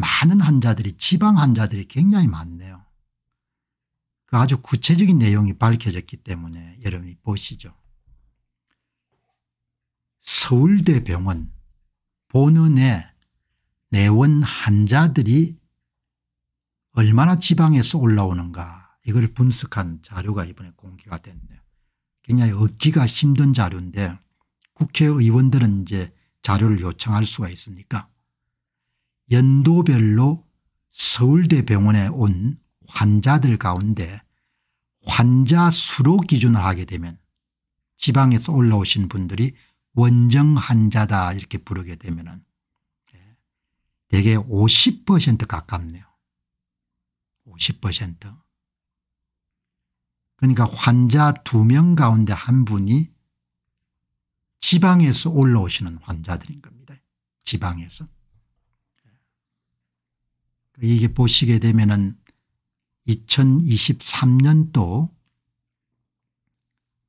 많은 환자들이 지방 환자들이 굉장히 많네요. 그 아주 구체적인 내용이 밝혀졌기 때문에 여러분이 보시죠. 서울대병원 본원에 내원 환자들이 얼마나 지방에서 올라오는가 이걸 분석한 자료가 이번에 공개가 됐네요. 굉장히 얻기가 힘든 자료인데 국회의원들은 이제 자료를 요청할 수가 있으니까 연도별로 서울대병원에 온 환자들 가운데 환자 수로 기준을 하게 되면 지방에서 올라오신 분들이 원정 환자다 이렇게 부르게 되면 은 대개 50% 가깝네요. 50%. 그러니까 환자 두 명 가운데 한 분이 지방에서 올라오시는 환자들인 겁니다. 지방에서. 이게 보시게 되면은 2023년도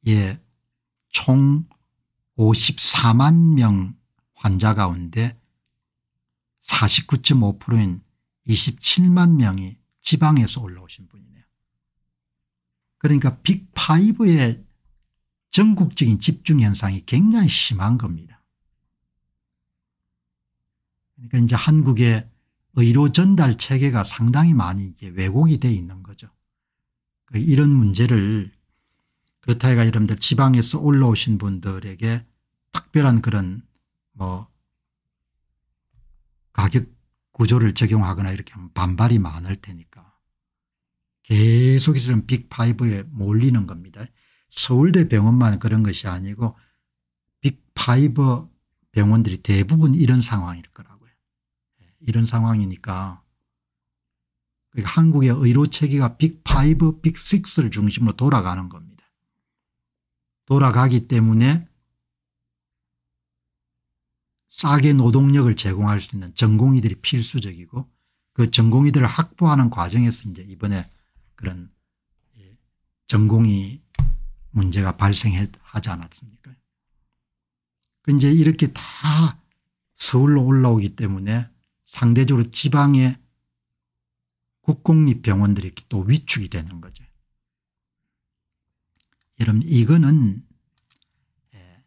예, 총 54만 명 환자 가운데 49.5%인 27만 명이 지방에서 올라오신 분이네요. 그러니까 빅5의 전국적인 집중 현상이 굉장히 심한 겁니다. 그러니까 이제 한국의 의료 전달 체계가 상당히 많이 왜곡이 돼 있는 거죠. 그 이런 문제를 그렇다 해가 여러분들 지방에서 올라오신 분들에게 특별한 그런 뭐 가격 구조를 적용하거나 이렇게 하면 반발이 많을 테니까 계속해서 빅파에 몰리는 겁니다. 서울대 병원만 그런 것이 아니고 빅파 병원들이 대부분 이런 상황일 거라. 이런 상황이니까 그러니까 한국의 의료 체계가 빅5, 빅6를 중심으로 돌아가는 겁니다. 돌아가기 때문에 싸게 노동력을 제공할 수 있는 전공의들이 필수적이고 그 전공의들을 확보하는 과정에서 이제 이번에 그런 예, 전공의 문제가 발생하지 않았습니까? 이제 이렇게 다 서울로 올라오기 때문에 상대적으로 지방의 국공립 병원들이 또 위축이 되는 거죠. 여러분 이거는 예,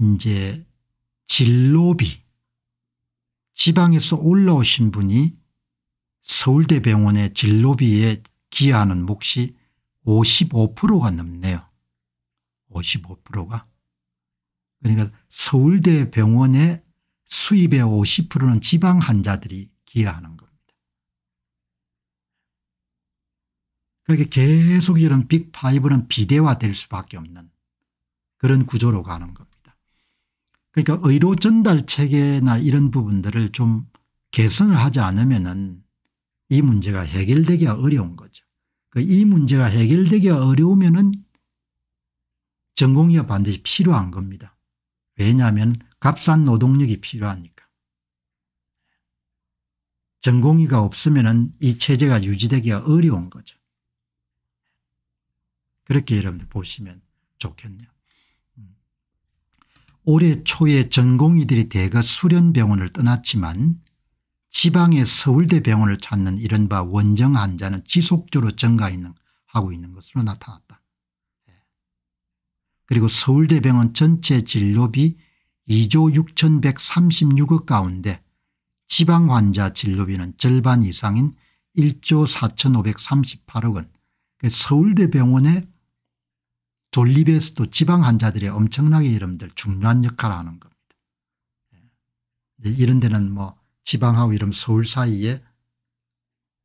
이제 진로비 지방에서 올라오신 분이 서울대 병원의 진로비에 기여하는 몫이 55%가 넘네요. 55%가. 그러니까 서울대 병원의 수입의 50%는 지방 환자들이 기여하는 겁니다. 그렇게 계속 이런 빅5는 비대화될 수밖에 없는 그런 구조로 가는 겁니다. 그러니까 의료 전달 체계나 이런 부분들을 좀 개선을 하지 않으면 은이 문제가 해결되기가 어려운 거죠. 그 이 문제가 해결되기가 어려우면 은 전공의가 반드시 필요한 겁니다. 왜냐하면 값싼 노동력이 필요하니까. 전공의가 없으면 이 체제가 유지되기가 어려운 거죠. 그렇게 여러분들 보시면 좋겠네요. 음. 올해 초에 전공의들이 대거 수련병원을 떠났지만 지방의 서울대 병원을 찾는 이른바 원정 환자는 지속적으로 증가하고 있는 것으로 나타났다. 예. 그리고 서울대병원 전체 진료비 2조 6136억 가운데 지방 환자 진료비는 절반 이상인 1조 4538억 원 서울대 병원의 존립에서도 지방 환자들의 엄청나게 이름들 중요한 역할을 하는 겁니다. 예. 이런 데는 뭐 지방하고 이름 서울 사이에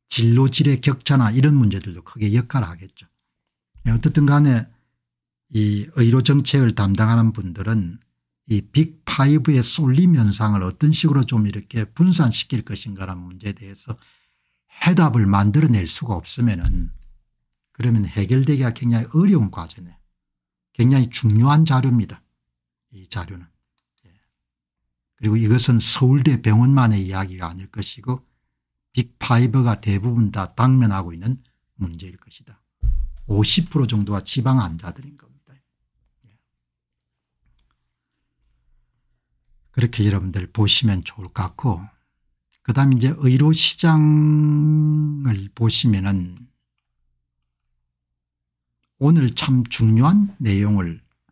진로질의 격차나 이런 문제들도 크게 역할을 하겠죠. 예, 어쨌든 간에 이 의료 정책을 담당하는 분들은 이 빅파이브의 쏠림 현상을 어떤 식으로 좀 이렇게 분산시킬 것인가라는 문제에 대해서 해답을 만들어낼 수가 없으면은 그러면 해결되기가 굉장히 어려운 과제네. 굉장히 중요한 자료입니다. 이 자료는. 예. 그리고 이것은 서울대 병원만의 이야기가 아닐 것이고 빅파가 대부분 다 당면하고 있는 문제일 것이다. 50% 정도가 지방 환자들인 것. 그렇게 여러분들 보시면 좋을 것 같고 그 다음 이제 의료 시장을 보시면은 오늘 참 중요한 내용을